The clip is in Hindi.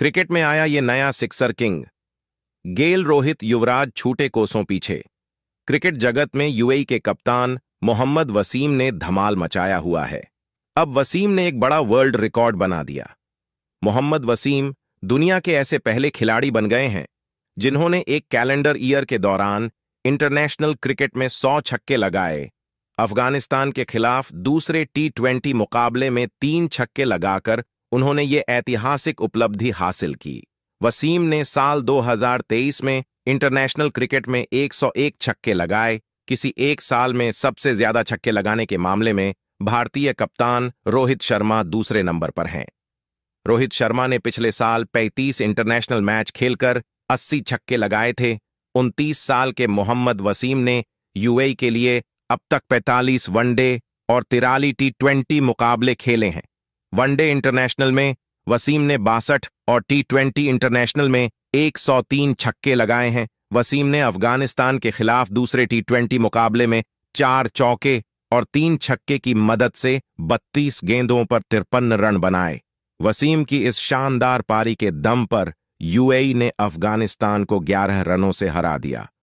क्रिकेट में आया ये नया sixer king Gayle Rohit Yuvraj छूटे कोसों पीछे क्रिकेट जगत में यूएई के कप्तान मोहम्मद वसीम ने धमाल मचाया हुआ है अब वसीम ने एक बड़ा वर्ल्ड रिकॉर्ड बना दिया मोहम्मद वसीम दुनिया के ऐसे पहले खिलाड़ी बन गए हैं जिन्होंने एक कैलेंडर ईयर के दौरान इंटरनेशनल क्रिकेट में सौ छक्के लगाए अफगानिस्तान के खिलाफ दूसरे टी ट्वेंटी मुकाबले में तीन छक्के लगाकर उन्होंने ये ऐतिहासिक उपलब्धि हासिल की वसीम ने साल 2023 में इंटरनेशनल क्रिकेट में 101 छक्के लगाए किसी एक साल में सबसे ज्यादा छक्के लगाने के मामले में भारतीय कप्तान रोहित शर्मा दूसरे नंबर पर हैं रोहित शर्मा ने पिछले साल 35 इंटरनेशनल मैच खेलकर 80 छक्के लगाए थे उनतीस साल के मोहम्मद वसीम ने यूएई के लिए अब तक 45 वनडे और तिराली टी ट्वेंटी मुकाबले खेले हैं वनडे इंटरनेशनल में वसीम ने बासठ और टी ट्वेंटी इंटरनेशनल में 103 छक्के लगाए हैं वसीम ने अफगानिस्तान के खिलाफ दूसरे टी ट्वेंटी मुकाबले में चार चौके और तीन छक्के की मदद से 32 गेंदों पर तिरपन रन बनाए वसीम की इस शानदार पारी के दम पर यूएई ने अफगानिस्तान को 11 रनों से हरा दिया